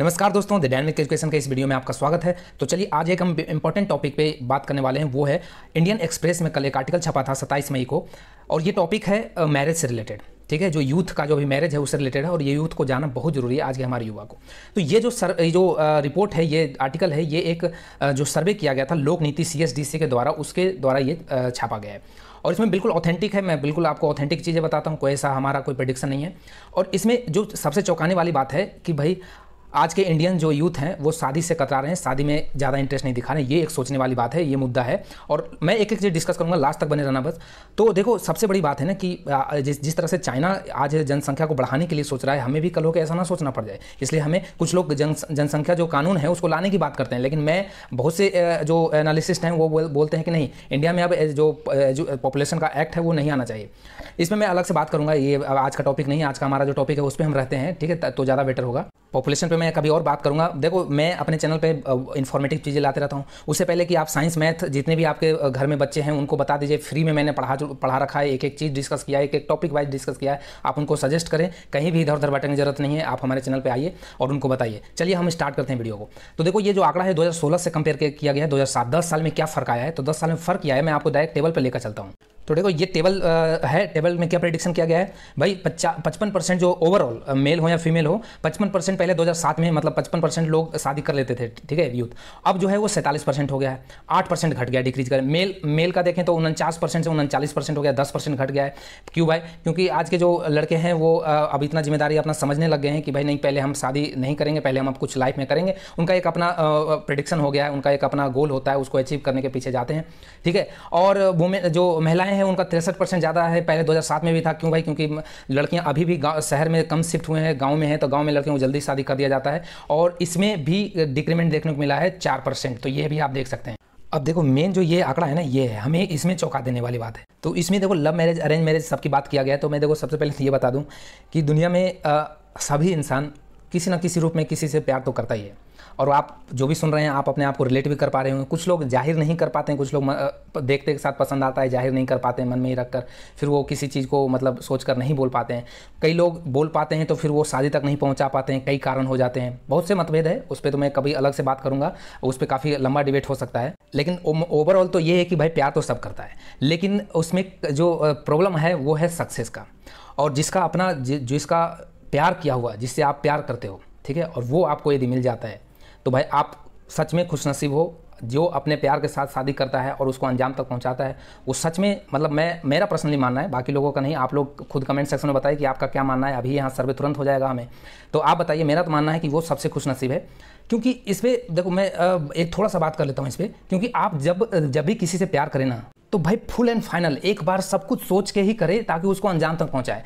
नमस्कार दोस्तों the dynamic education के इस वीडियो में आपका स्वागत है तो चलिए आज एक हम इंपॉर्टेंट टॉपिक पे बात करने वाले हैं वो है इंडियन एक्सप्रेस में कल एक आर्टिकल छपा था सत्ताईस मई को और ये टॉपिक है मैरिज से रिलेटेड ठीक है जो यूथ का जो भी मैरिज है उससे रिलेटेड है और ये यूथ को जाना बहुत जरूरी है आज के हमारे युवा को तो ये जो सर ये जो रिपोर्ट है ये आर्टिकल है ये एक जो सर्वे किया गया था लोक नीति सी के द्वारा उसके द्वारा ये छापा गया है और इसमें बिल्कुल ऑथेंटिक है मैं बिल्कुल आपको ऑथेंटिक चीज़ें बताता हूँ कोई ऐसा हमारा कोई प्रडिक्शन नहीं है और इसमें जो सबसे चौंकाने वाली बात है कि भाई आज के इंडियन जो यूथ हैं वो शादी से कतरा रहे हैं शादी में ज़्यादा इंटरेस्ट नहीं दिखा रहे हैं ये एक सोचने वाली बात है ये मुद्दा है और मैं एक एक चीज़ डिस्कस करूँगा लास्ट तक बने रहना बस तो देखो सबसे बड़ी बात है ना कि जिस जिस तरह से चाइना आज जनसंख्या को बढ़ाने के लिए सोच रहा है हमें भी कल होकर ऐसा ना सोचना पड़ जाए इसलिए हमें कुछ लोग जन जनसंख्या जो कानून है उसको लाने की बात करते हैं लेकिन मैं बहुत से जो एनालिसिस्ट हैं वो बोलते हैं कि नहीं इंडिया में अब जो पॉपुलेशन का एक्ट है वो नहीं आना चाहिए इसमें मैं अलग से बात करूँगा ये आज का टॉपिक नहीं आज का हमारा जो टॉपिक है उस पर हम रहते हैं ठीक है तो ज़्यादा बेटर होगा पॉपुलेशन पर मैं कभी और बात करूंगा देखो मैं अपने चैनल पर इन्फॉर्मेटिव चीज़ें लाते रहता हूँ उससे पहले कि आप साइंस मैथ जितने भी आपके घर में बच्चे हैं उनको बता दीजिए फ्री में मैंने पढ़ा पढ़ा रखा है एक एक चीज़ डिस्कस किया है एक एक टॉपिक वाइज डिस्कस किया है आप उनको सजेस्ट करें कहीं भी इधर उधर बटन की जरूरत नहीं है आप हमारे चैनल पर आइए और उनको बताइए चलिए हम स्टार्ट करते हैं वीडियो को तो देखो ये जो आंकड़ा है दो से कंपेयर किया गया है दो हज़ार साल में क्या फर्क आया है तो दस साल में फर्क किया है मैं आपको डायरेक्ट टेबल पर लेकर चलता हूँ तो देखो ये टेबल है टेबल में क्या प्रेडिक्शन किया गया है भाई पचपन परसेंट जो ओवरऑल मेल हो या फीमेल हो पचपन परसेंट पहले 2007 में मतलब पचपन परसेंट लोग शादी कर लेते थे ठीक है यूथ अब जो है वो सैंतालीस परसेंट हो गया है आठ परसेंट घट गया डिक्रीज कर मेल मेल का देखें तो उनचास परसेंट से उनचालीस परसेंट हो गया दस परसेंट घट गया है क्यों भाई क्योंकि आज के जो लड़के हैं वो अब इतना जिम्मेदारी अपना समझने लग गए हैं कि भाई नहीं पहले हम शादी नहीं करेंगे पहले हम अब कुछ लाइफ में करेंगे उनका एक अपना प्रडिक्शन हो गया है उनका एक अपना गोल होता है उसको अचीव करने के पीछे जाते हैं ठीक है और वो जो महिलाएं हैं हैं उनका तिरसठ परसेंट ज़्यादा है पहले 2007 में भी था क्यों भाई क्योंकि लड़कियां अभी भी शहर में कम शिफ्ट हुए हैं गाँव में हैं तो गाँव में लड़कियों को जल्दी शादी कर दिया जाता है और इसमें भी डिक्रीमेंट देखने को मिला है चार तो ये भी आप देख सकते हैं अब देखो मेन जो ये आंकड़ा है ना ये है हमें इसमें चौंका देने वाली बात है तो इसमें देखो लव मैरिज अरेंज मैरिज सबकी बात किया गया है तो मैं देखो सबसे पहले तो ये बता दूं कि दुनिया में आ, सभी इंसान किसी ना किसी रूप में किसी से प्यार तो करता ही है और आप जो भी सुन रहे हैं आप अपने आप को रिलेट भी कर पा रहे होंगे कुछ लोग जाहिर नहीं कर पाते हैं कुछ लोग देखते के साथ पसंद आता है जाहिर नहीं कर पाते हैं मन में ही रख कर फिर वो किसी चीज़ को मतलब सोच कर नहीं बोल पाते हैं कई लोग बोल पाते हैं तो फिर वो शादी तक नहीं पहुँचा पाते हैं कई कारण हो जाते हैं बहुत से मतभेद है उस पर तो मैं कभी अलग से बात करूँगा उस पर काफ़ी लंबा डिबेट हो सकता है लेकिन ओवरऑल तो ये है कि भाई प्यार तो सब करता है लेकिन उसमें जो प्रॉब्लम है वो है सक्सेस का और जिसका अपना जिसका प्यार किया हुआ जिससे आप प्यार करते हो ठीक है और वो आपको यदि मिल जाता है तो भाई आप सच में खुश नसीब हो जो अपने प्यार के साथ शादी करता है और उसको अंजाम तक पहुंचाता है वो सच में मतलब मैं मेरा पर्सनली मानना है बाकी लोगों का नहीं आप लोग खुद कमेंट सेक्शन में बताइए कि आपका क्या मानना है अभी यहाँ सर्वे तुरंत हो जाएगा हमें तो आप बताइए मेरा तो मानना है कि वो सबसे खुश नसीब है क्योंकि इस पर देखो मैं एक थोड़ा सा बात कर लेता हूँ इस पर क्योंकि आप जब जब भी किसी से प्यार करें ना तो भाई फुल एंड फाइनल एक बार सब कुछ सोच के ही करे ताकि उसको अंजाम तक पहुंचाए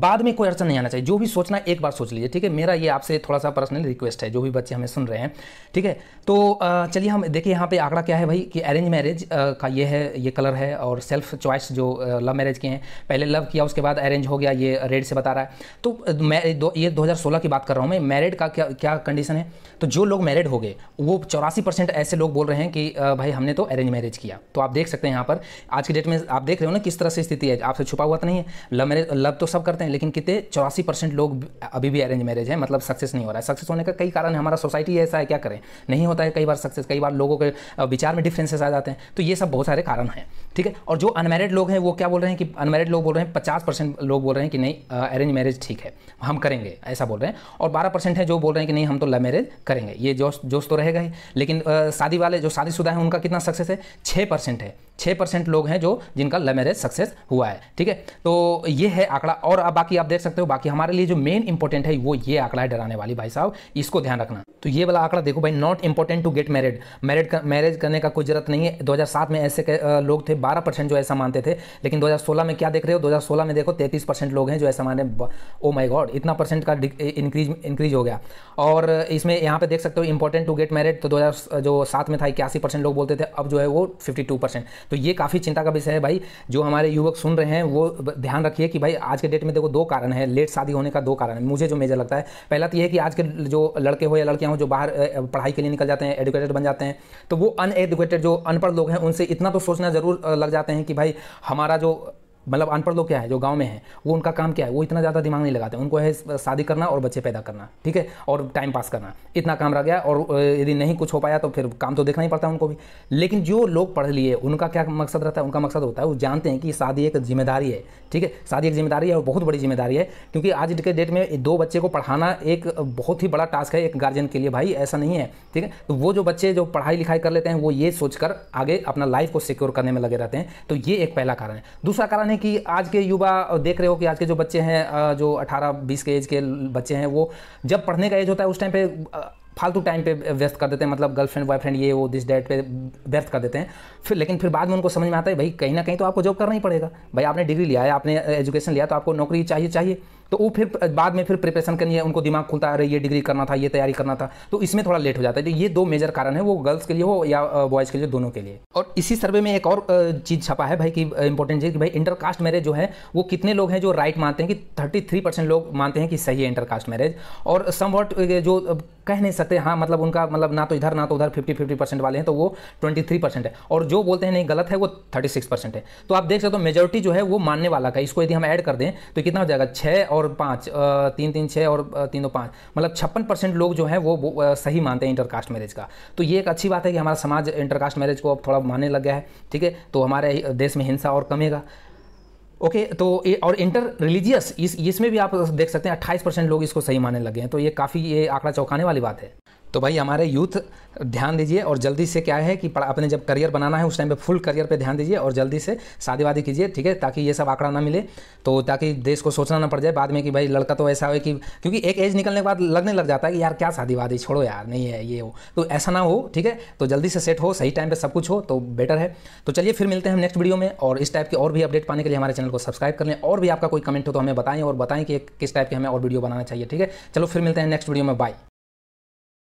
बाद में कोई अड़चन नहीं आना चाहिए जो भी सोचना एक बार सोच लीजिए ठीक है मेरा ये आपसे थोड़ा सा पर्सनल रिक्वेस्ट है जो भी बच्चे हमें सुन रहे हैं ठीक है तो चलिए हम देखिए यहाँ पे आंकड़ा क्या है भाई कि अरेंज मैरिज का ये है ये कलर है और सेल्फ चॉइस जो लव मैरिज के हैं पहले लव किया उसके बाद अरेंज हो गया ये रेड से बता रहा है तो मैं दो, ये 2016 की बात कर रहा हूँ मैं मैरिड का क्या क्या कंडीशन है तो जो लोग मैरिड हो गए वो चौरासी ऐसे लोग बोल रहे हैं कि भाई हमने तो अरेंज मैरिज किया तो आप देख सकते हैं यहाँ पर आज की डेट में आप देख रहे हो ना किस तरह से स्थिति है आपसे छुपा हुआ तो नहीं है लव मैरिज लव तो सब करते हैं लेकिन कितने चौरासी परसेंट लोग अभी भी अरेंज मैरिज है मतलब सक्सेस नहीं हो रहा है सक्सेस होने का कई कारण है हमारा सोसाइटी ऐसा है क्या करें नहीं होता है कई बार सक्सेस कई बार लोगों के विचार में डिफ्रेंसेस आ जाते हैं तो ये सब बहुत सारे कारण हैं ठीक है और जो अनमेरिड लोग हैं वो क्या बोल रहे हैं कि अनमेरिड लोग बोल रहे हैं पचास परसेंट लोग बोल रहे हैं कि नहीं अरेंज मैरिज ठीक है हम करेंगे ऐसा बोल रहे हैं और बारह परसेंट है जो बोल रहे हैं कि नहीं हम तो लव मैरिज करेंगे ये जोश जोश तो रहेगा ही लेकिन शादी वाले जो शादीशुदा है उनका कितना सक्सेस है छः परसेंट है छः परसेंट परसेंट लोग हैं जो जिनका लव मैरिज सक्सेस हुआ है ठीक है तो ये है आंकड़ा और अब बाकी आप देख सकते हो बाकी हमारे लिए जो मेन इंपॉर्टेंट है वो ये आंकड़ा है डराने वाली भाई साहब इसको ध्यान रखना तो ये वाला आंकड़ा देखो भाई not important to get married married marriage करने का कोई जरूरत नहीं है दो में ऐसे लोग थे बारह जो ऐसा मानते थे लेकिन दो में क्या देख रहे हो दो में देखो तैतीस लोग हैं जो ऐसा माने ओ माई गॉड इतना परसेंट का इंक्रीज इंक्रीज हो गया और इसमें यहाँ पे देख सकते हो इंपॉर्टेंट टू गेट मैरिड तो दो जो सात में था इक्यासी परसेंट लोग बोलते थे अब जो है वो फिफ्टी तो ये काफ़ी चिंता का विषय है भाई जो हमारे युवक सुन रहे हैं वो ध्यान रखिए कि भाई आज के डेट में देखो दो कारण है लेट शादी होने का दो कारण है मुझे जो मेजर लगता है पहला तो ये है कि आज के जो लड़के हो या लड़कियाँ हो जो बाहर पढ़ाई के लिए निकल जाते हैं एडुकेटेड बन जाते हैं तो वो अनएडुकेटेड जो अनपढ़ लोग हैं उनसे इतना तो सोचना ज़रूर लग जाते हैं कि भाई हमारा जो मतलब अनपढ़ लोग क्या है जो गाँव में है वो उनका काम क्या है वो इतना ज़्यादा दिमाग नहीं लगाते उनको है शादी करना और बच्चे पैदा करना ठीक है और टाइम पास करना इतना काम रह गया और यदि नहीं कुछ हो पाया तो फिर काम तो देखना ही पड़ता है उनको भी लेकिन जो लोग पढ़ लिए उनका क्या मकसद रहता है उनका मकसद होता है वो जानते हैं कि शादी एक जिम्मेदारी है ठीक है शादी एक जिम्मेदारी है और बहुत बड़ी जिम्मेदारी है क्योंकि आज के डेट में दो बच्चे को पढ़ाना एक बहुत ही बड़ा टास्क है एक गार्जियन के लिए भाई ऐसा नहीं है ठीक है तो वो जो बच्चे जो पढ़ाई लिखाई कर लेते हैं वो ये सोचकर आगे अपना लाइफ को सिक्योर करने में लगे रहते हैं तो ये एक पहला कारण है दूसरा कारण है हैं कि आज के युवा देख रहे हो कि आज के जो बच्चे हैं जो 18 20 के एज के बच्चे हैं वो जब पढ़ने का एज होता है उस टाइम पे फालतू टाइम पे व्यस्त कर देते हैं मतलब गर्लफ्रेंड बॉयफ्रेंड ये वो दिस डेट पे व्यस्त कर देते हैं फिर लेकिन फिर बाद में उनको समझ में आता है भाई कहीं ना कहीं तो आपको जॉब करना ही पड़ेगा भाई आपने डिग्री लिया है आपने एजुकेशन लिया तो आपको नौकरी चाहिए चाहिए तो वो फिर बाद में फिर प्रिपरेशन करनी है उनको दिमाग खुलता है ये डिग्री करना था ये तैयारी करना था तो इसमें थोड़ा लेट हो जाता है तो ये दो मेजर कारण है वो गर्ल्स के लिए हो या बॉयज़ के लिए दोनों के लिए और इसी सर्वे में एक और चीज़ छपा है भाई कि इंपॉर्टेंट चीज़ कि भाई इंटर कास्ट मैरिज जो है वो कितने लोग हैं जो राइट मानते हैं कि थर्टी थ्री परसेंट लोग मानते हैं कि सही है इंटर कास्ट मैरिज और वॉट जो कह नहीं सकते हाँ मतलब उनका मतलब ना तो इधर ना तो उधर फिफ्टी फिफ्टी परसेंट वाले हैं तो वो ट्वेंटी थ्री परसेंट है और जो बोलते हैं नहीं गलत है वो थर्टी सिक्स परसेंट है तो आप देख सकते हो मेजोरिटी तो जो है वो मानने वाला का इसको यदि हम ऐड कर दें तो कितना हो जाएगा छः और पाँच तीन तीन छः और तीन दो पाँच मतलब छप्पन परसेंट लोग जो हैं वो, वो सही मानते हैं इंटरकास्ट मैरिज का तो ये एक अच्छी बात है कि हमारा समाज इंटरकास्ट मैरिज को अब थोड़ा मानने लग गया है ठीक है तो हमारे देश में हिंसा और कमेगा ओके okay, तो ए, और इंटर रिलीजियस इस इसमें भी आप देख सकते हैं 28 परसेंट लोग इसको सही मानने लगे हैं तो ये काफ़ी ये आंकड़ा चौंकाने वाली बात है तो भाई हमारे यूथ ध्यान दीजिए और जल्दी से क्या है कि अपने जब करियर बनाना है उस टाइम पे फुल करियर पे ध्यान दीजिए और जल्दी से शादी वादी कीजिए ठीक है ताकि ये सब आंकड़ा ना मिले तो ताकि देश को सोचना ना पड़ जाए बाद में कि भाई लड़का तो ऐसा हो कि क्योंकि एक एज निकलने के बाद लगने लग जाता है कि यार क्या शादी वादी छोड़ो यार नहीं है ये हो तो ऐसा ना हो ठीक है तो जल्दी से सेट हो सही टाइम पर सब कुछ हो तो बेटर है तो चलिए फिर मिलते हैं नेक्स्ट वीडियो में और इस टाइप के और भी अपडेट पाने के लिए हमारे चैनल को सब्सक्राइब कर लें और भी आपका कोई कमेंट हो तो हमें बताएं और बताएं कि किस टाइप के हमें और वीडियो बनाना चाहिए ठीक है चलो फिर मिलते हैं नेक्स्ट वीडियो में बाय